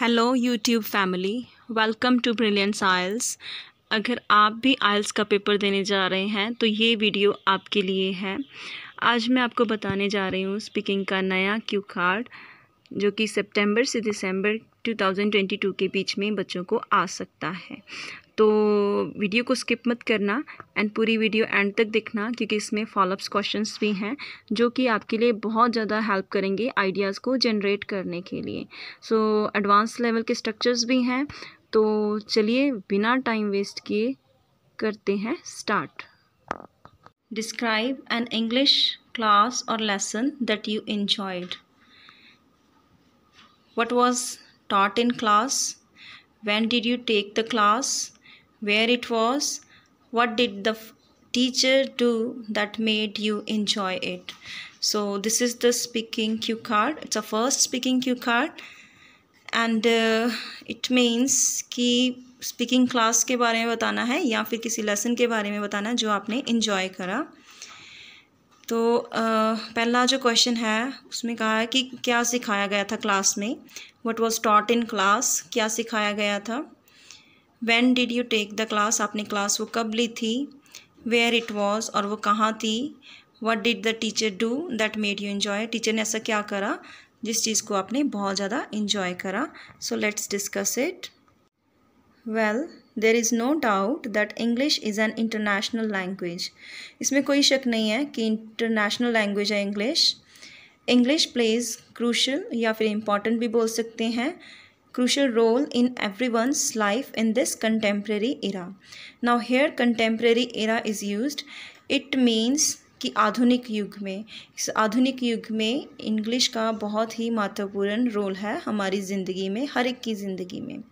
Hello YouTube family welcome to Brilliance Isles अगर आप भी आयल्स का पेपर देने जा रहे हैं तो ये वीडियो आपके लिए है आज मैं आपको बताने जा रही हूँ स्पीकिंग का नया क्यू कार्ड जो कि सितंबर से दिसंबर 2022 के बीच में बच्चों को आ सकता है तो वीडियो को स्किप मत करना एंड पूरी वीडियो एंड तक देखना क्योंकि इसमें फॉलोअप्स क्वेश्चंस भी हैं जो कि आपके लिए बहुत ज़्यादा हेल्प करेंगे आइडियाज़ को जनरेट करने के लिए सो एडवांस लेवल के स्ट्रक्चर्स भी हैं तो चलिए बिना टाइम वेस्ट किए करते हैं start describe an English class और lesson that you enjoyed what was taught in class when did you take the class where it was, what did the teacher do that made you enjoy it. So this is the speaking cue card. It's a first speaking cue card. and uh, it means ki speaking class ke bare mein batana hai ya fir kisi lesson ke bare mein batana है जो आपने enjoy करा तो uh, पहला जो question है उसमें कहा है कि क्या सिखाया गया था क्लास में what was taught in class क्या सिखाया गया था when did you take the class आपने क्लास वो कब ली थी वेयर इट वॉज और वो कहाँ थी what did the teacher do that made you enjoy teacher ने ऐसा क्या करा जिस चीज़ को आपने बहुत ज़्यादा इन्जॉय करा so let's discuss it well there is no doubt that English is an international language इसमें कोई शक नहीं है कि इंटरनेशनल लैंग्वेज है इंग्लिश इंग्लिश प्लेज क्रूशल या फिर इम्पॉर्टेंट भी बोल सकते हैं crucial role in everyone's life in this contemporary era. Now here contemporary era is used. It means कि आधुनिक युग में इस आधुनिक युग में इंग्लिश का बहुत ही महत्वपूर्ण रोल है हमारी ज़िंदगी में हर एक की ज़िंदगी में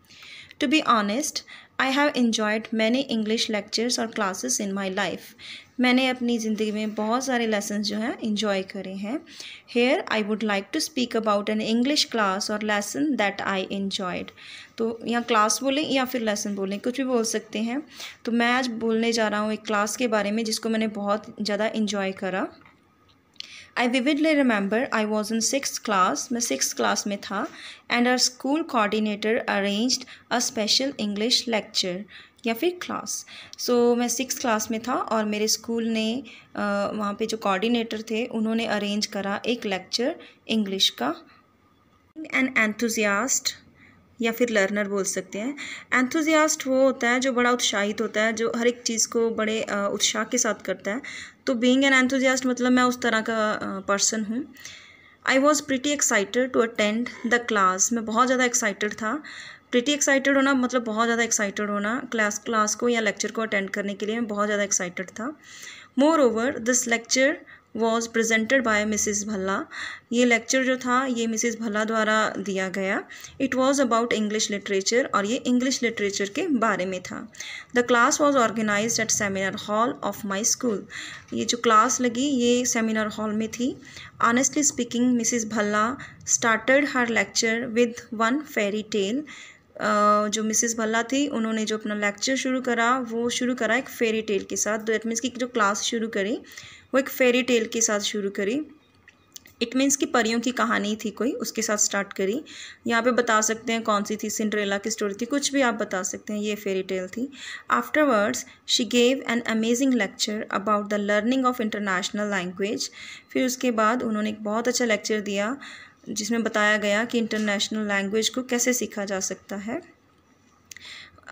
to be honest I have enjoyed many English lectures और क्लासेस इन माई लाइफ मैंने अपनी ज़िंदगी में बहुत सारे लेसन जो हैं इन्जॉय करे हैं here I would like to speak about an English class और लेसन दैट आई इन्जॉयड तो यहाँ क्लास बोलें या फिर लेसन बोलें कुछ भी बोल सकते हैं तो मैं आज बोलने जा रहा हूँ एक क्लास के बारे में जिसको मैंने बहुत ज़्यादा इन्जॉय करा I vividly remember I was in six class मैं सिक्स क्लास में था and our school coordinator arrange a special English lecture या फिर क्लास सो so, मैं सिक्स क्लास में था और मेरे स्कूल ने वहाँ पे जो कोऑर्डिनेटर थे उन्होंने अरेंज करा एक लेक्चर इंग्लिश का एंड एंथुजियास्ट या फिर लर्नर बोल सकते हैं एंथुजियास्ट वो होता है जो बड़ा उत्साहित होता है जो हर एक चीज़ को बड़े उत्साह के साथ करता है तो बींग एन एंथुजियास्ट मतलब मैं उस तरह का पर्सन हूँ I was pretty excited to attend the class मैं बहुत ज़्यादा एक्साइटेड था प्रिटी एक्साइटेड होना मतलब बहुत ज़्यादा एक्साइटेड होना क्लास क्लास को या लेक्चर को अटेंड करने के लिए मैं बहुत ज़्यादा एक्साइटेड था moreover this lecture was presented by Mrs Bhalla ये लेक्चर जो था ये मिसिज़ भल्ला द्वारा दिया गया it was about English literature और ये इंग्लिश लिटरेचर के बारे में था the class was organise at seminar hall of my school ये जो क्लास लगी ये सेमिनार हॉल में थी honestly speaking Mrs Bhalla started her lecture with one fairy tale जो मिसिस भल्ला थी उन्होंने जो अपना लेक्चर शुरू करा वो शुरू करा एक फेरी टेल के साथ दैट मीन्स की जो क्लास शुरू करी वो एक फेरी टेल के साथ शुरू करी इट मीन्स कि परियों की कहानी थी कोई उसके साथ स्टार्ट करी यहाँ पे बता सकते हैं कौन सी थी सिंड्रेला की स्टोरी थी कुछ भी आप बता सकते हैं ये फेरी टेल थी afterwards she gave an amazing lecture about the learning of international language फिर उसके बाद उन्होंने एक बहुत अच्छा लेक्चर दिया जिसमें बताया गया कि इंटरनेशनल लैंग्वेज को कैसे सीखा जा सकता है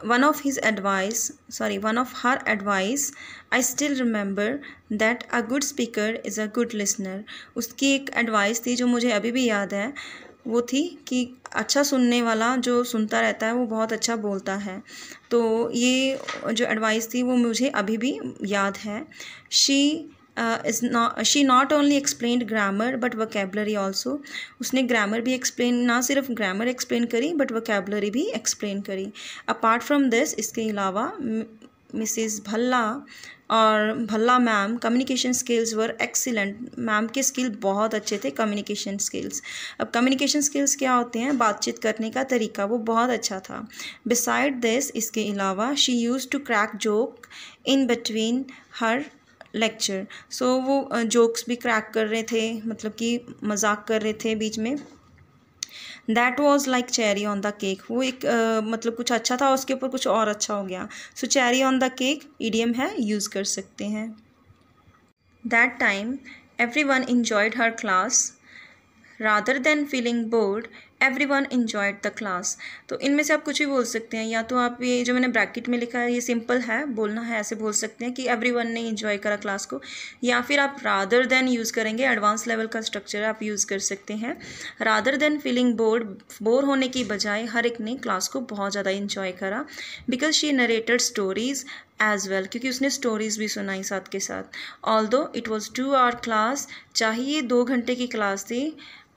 one of his advice sorry one of her advice i still remember that a good speaker is a good listener उसकी एक advice थी जो मुझे अभी भी याद है वो थी कि अच्छा सुनने वाला जो सुनता रहता है वो बहुत अच्छा बोलता है तो ये जो एडवाइस थी वो मुझे अभी भी याद है she is no she not only explain grammar but but vocabulary उसने ग्रामर भी एक्सप्लेन ना सिर्फ ग्रामर एक्सप्लेन करी बट वकेबलरी भी एक्सप्लेन करी अपार्ट फ्राम दिस इसके अलावा मिसिस भल्ला और Bhalla ma'am communication skills were excellent ma'am के स्किल बहुत अच्छे थे कम्युनिकेशन स्किल्स अब कम्युनिकेशन स्किल्स क्या होते हैं बातचीत करने का तरीका वो बहुत अच्छा था बिसाइड दिस इसके अलावा she used to crack joke in between her lecture so वो जोक्स भी क्रैक कर रहे थे मतलब कि मजाक कर रहे थे बीच में that was like cherry on the cake वो एक uh, मतलब कुछ अच्छा था उसके ऊपर कुछ और अच्छा हो गया so cherry on the cake idiom है यूज़ कर सकते हैं that time everyone enjoyed her class rather than feeling bored everyone enjoyed the class तो इनमें से आप कुछ भी बोल सकते हैं या तो आप ये जो मैंने ब्रैकेट में लिखा है ये सिंपल है बोलना है ऐसे बोल सकते हैं कि एवरी वन ने इन्जॉय करा क्लास को या फिर आप रादर देन यूज़ करेंगे एडवांस लेवल का स्ट्रक्चर आप यूज़ कर सकते हैं rather than feeling bored bore होने की बजाय हर एक ने क्लास को बहुत ज़्यादा इन्जॉय करा because she narrated stories as well well, क्योंकि उसने स्टोरीज़ भी सुनाई साथ के साथ although it was two hour class चाहिए दो घंटे की क्लास थी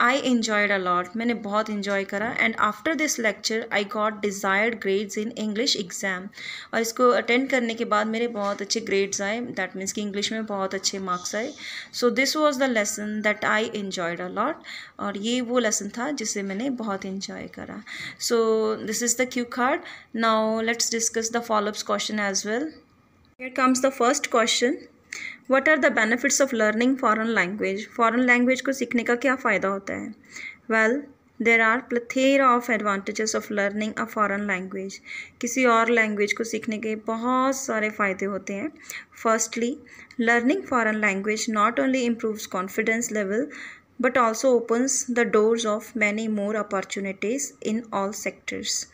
आई इन्जॉयड अलॉट मैंने बहुत इन्जॉय करा and after this lecture I got desired grades in English exam और इसको अटेंड करने के बाद मेरे बहुत अच्छे ग्रेड्स आए दैट मीन्स कि इंग्लिश में बहुत अच्छे मार्क्स आए so this was the lesson that I enjoyed a lot और ये वो लेसन था जिसे मैंने बहुत इन्जॉय करा so this is the cue card now let's discuss the follow-ups question as well here comes the first question what are the benefits of learning foreign language foreign language को सीखने का क्या फ़ायदा होता है well there are plethora of advantages of learning a foreign language किसी और language को सीखने के बहुत सारे फ़ायदे होते हैं firstly learning foreign language not only improves confidence level but also opens the doors of many more opportunities in all sectors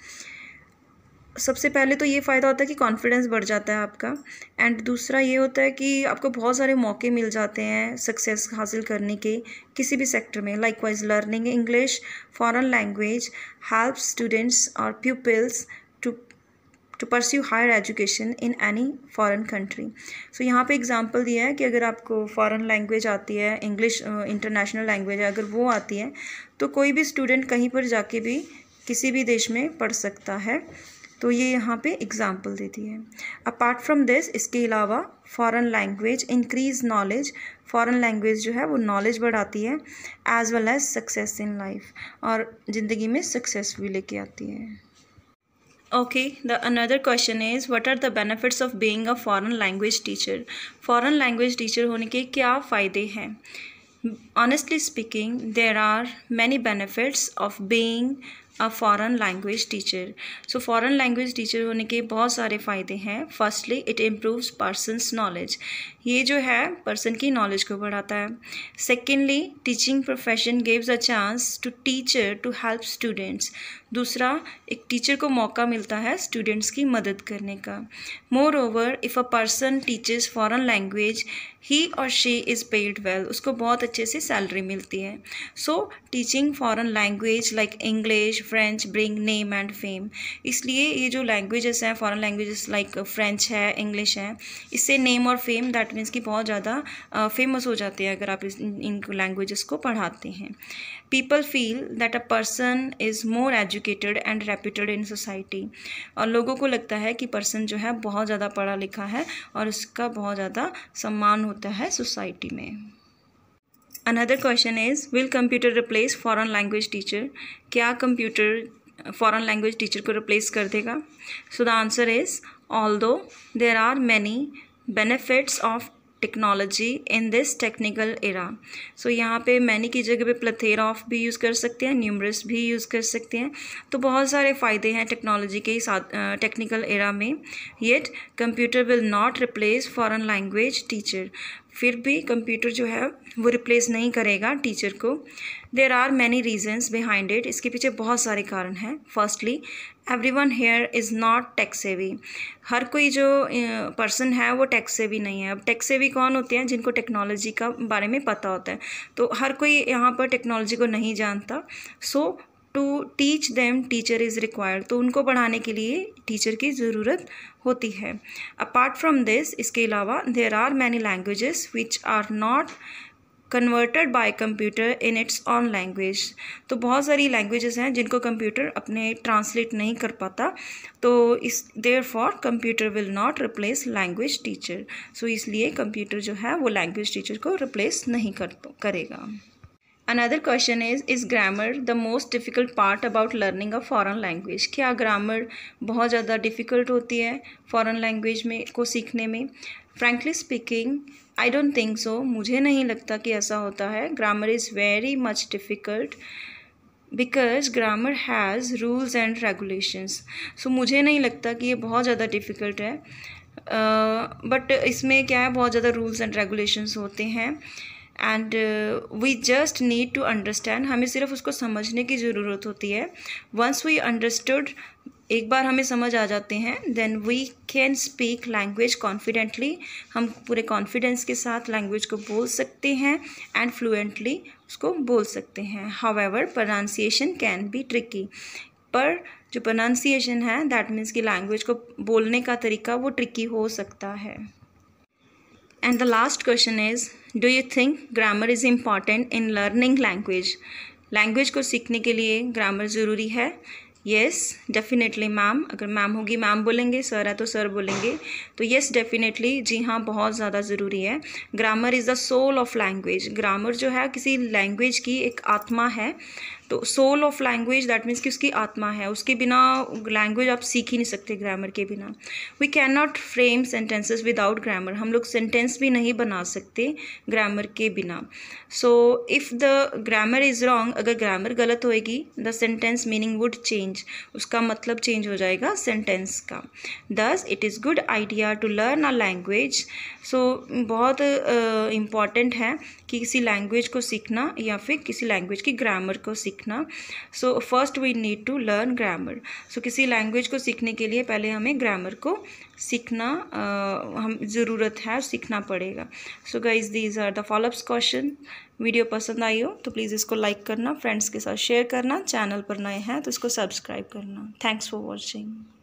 सबसे पहले तो ये फ़ायदा होता है कि कॉन्फिडेंस बढ़ जाता है आपका एंड दूसरा ये होता है कि आपको बहुत सारे मौके मिल जाते हैं सक्सेस हासिल करने के किसी भी सेक्टर में likewise learning English foreign language help students और peoples to to pursue higher education in any foreign country so यहाँ पे एग्जांपल दिया है कि अगर आपको फॉरेन लैंग्वेज आती है इंग्लिश इंटरनेशनल लैंग्वेज है अगर वो आती है तो कोई भी स्टूडेंट कहीं पर जाके भी किसी भी देश में पढ़ सकता है तो ये यहाँ पे एग्जाम्पल देती है अपार्ट फ्रॉम दिस इसके अलावा foreign language increase knowledge foreign language जो है वो नॉलेज बढ़ाती है as well as success in life और ज़िंदगी में सक्सेस भी लेके आती है okay the another question is what are the benefits of being a foreign language teacher foreign language teacher होने के क्या फ़ायदे हैं honestly speaking there are many benefits of being a foreign language teacher so foreign language teacher होने के बहुत सारे फ़ायदे हैं firstly it improves person's knowledge ये जो है पर्सन की नॉलेज को बढ़ाता है secondly teaching profession gives a chance to teacher to help students दूसरा एक टीचर को मौका मिलता है स्टूडेंट्स की मदद करने का moreover if a person teachers foreign language ही और शी इज़ पेड वेल उसको बहुत अच्छे से सैलरी मिलती है so teaching foreign language like English French bring name and fame इसलिए ये जो लैंग्वेजेस हैं फॉरन लैंग्वेजेस लाइक फ्रेंच है इंग्लिश है इससे नेम और फेम दैट मीन्स कि बहुत ज़्यादा फेमस हो जाते हैं अगर आप इस इन लैंग्वेजेस को पढ़ाते हैं people feel that a person is more educate educated and reputed in society और लोगों को लगता है कि पर्सन जो है बहुत ज़्यादा पढ़ा लिखा है और उसका बहुत ज़्यादा सम्मान होता है सोसाइटी में another question is will computer replace foreign language teacher क्या कंप्यूटर फॉरन लैंग्वेज टीचर को रिप्लेस कर देगा so the answer is although there are many benefits of technology in this technical era so यहाँ पे many की जगह पे प्लथेरा of भी यूज़ कर सकते हैं न्यूमरस भी यूज़ कर सकते हैं तो बहुत सारे फ़ायदे हैं टेक्नोलॉजी के साथ टेक्निकल एरा में yet computer will not replace foreign language teacher फिर भी कंप्यूटर जो है वो रिप्लेस नहीं करेगा टीचर को there are many reasons behind it इसके पीछे बहुत सारे कारण हैं firstly everyone here is not tech savvy हर कोई जो पर्सन है वो टैक्स सेवी नहीं है अब टैक्स सेवी कौन होते हैं जिनको टेक्नोलॉजी का बारे में पता होता है तो हर कोई यहाँ पर टेक्नोलॉजी को नहीं जानता so so, to teach them teacher is required तो उनको पढ़ाने के लिए टीचर की ज़रूरत होती है अपार्ट फ्रॉम दिस इसके अलावा there are many languages which are not converted by computer in its own language तो बहुत सारी लैंग्वेजेस हैं जिनको कंप्यूटर अपने ट्रांसलेट नहीं कर पाता तो इस therefore computer will not replace language teacher so इसलिए कंप्यूटर जो है वो लैंग्वेज टीचर को रिप्लेस नहीं कर करेगा another question is is grammar the most difficult part about learning a foreign language क्या ग्रामर बहुत ज़्यादा डिफ़िकल्ट होती है फॉरन लैंग्वेज में को सीखने में frankly speaking I don't think so मुझे नहीं लगता कि ऐसा होता है grammar is very much difficult because grammar has rules and regulations so मुझे नहीं लगता कि ये बहुत ज़्यादा डिफ़िकल्ट है बट uh, इसमें क्या है बहुत ज़्यादा रूल्स एंड रेगुलेशंस होते हैं and we just need to understand हमें सिर्फ उसको समझने की ज़रूरत होती है वंस वी अंडरस्टूड एक बार हमें समझ आ जाते हैं then we can speak language confidently हम पूरे कॉन्फिडेंस के साथ लैंग्वेज को बोल सकते हैं एंड फ्लुएंटली उसको बोल सकते हैं however pronunciation can be tricky पर जो प्रोनाउंसिएशन है दैट मीन्स कि लैंग्वेज को बोलने का तरीका वो ट्रिकी हो सकता है and the last question is do you think grammar is important in learning language language को सीखने के लिए ग्रामर ज़रूरी है येस डेफिनेटली मैम अगर मैम होगी मैम बोलेंगे सर है तो सर बोलेंगे तो येस डेफिनेटली जी हाँ बहुत ज़्यादा ज़रूरी है grammar is the soul of language grammar जो है किसी लैंग्वेज की एक आत्मा है तो soul of language that means कि उसकी आत्मा है उसके बिना लैंग्वेज आप सीख ही नहीं सकते ग्रामर के बिना we can not frame sentences without grammar हम लोग सेंटेंस भी नहीं बना सकते ग्रामर के बिना so if the grammar is wrong अगर ग्रामर गलत होएगी the sentence meaning would change उसका मतलब चेंज हो जाएगा सेंटेंस का thus it is good idea to learn a language so so, बहुत इम्पॉर्टेंट uh, है कि किसी लैंग्वेज को सीखना या फिर किसी लैंग्वेज की ग्रामर को सीखना so first we need to learn grammar so किसी लैंग्वेज को सीखने के लिए पहले हमें ग्रामर को सीखना uh, हम ज़रूरत है सीखना पड़ेगा so guys these are the follow-ups question video पसंद आई हो तो प्लीज़ इसको लाइक करना फ्रेंड्स के साथ शेयर करना चैनल पर नए हैं तो इसको सब्सक्राइब करना थैंक्स फॉर वॉचिंग